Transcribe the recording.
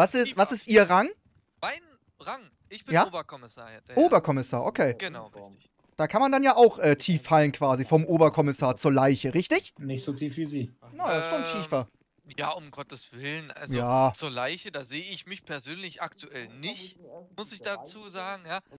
Was ist, was ist Ihr Rang? Mein Rang. Ich bin ja? Oberkommissar. Der Oberkommissar, okay. Genau, richtig. Da kann man dann ja auch äh, tief fallen quasi vom Oberkommissar zur Leiche, richtig? Nicht so tief wie Sie. Na, das ist schon ähm, tiefer. Ja, um Gottes Willen. Also ja. zur Leiche, da sehe ich mich persönlich aktuell nicht, muss ich dazu sagen. Ja.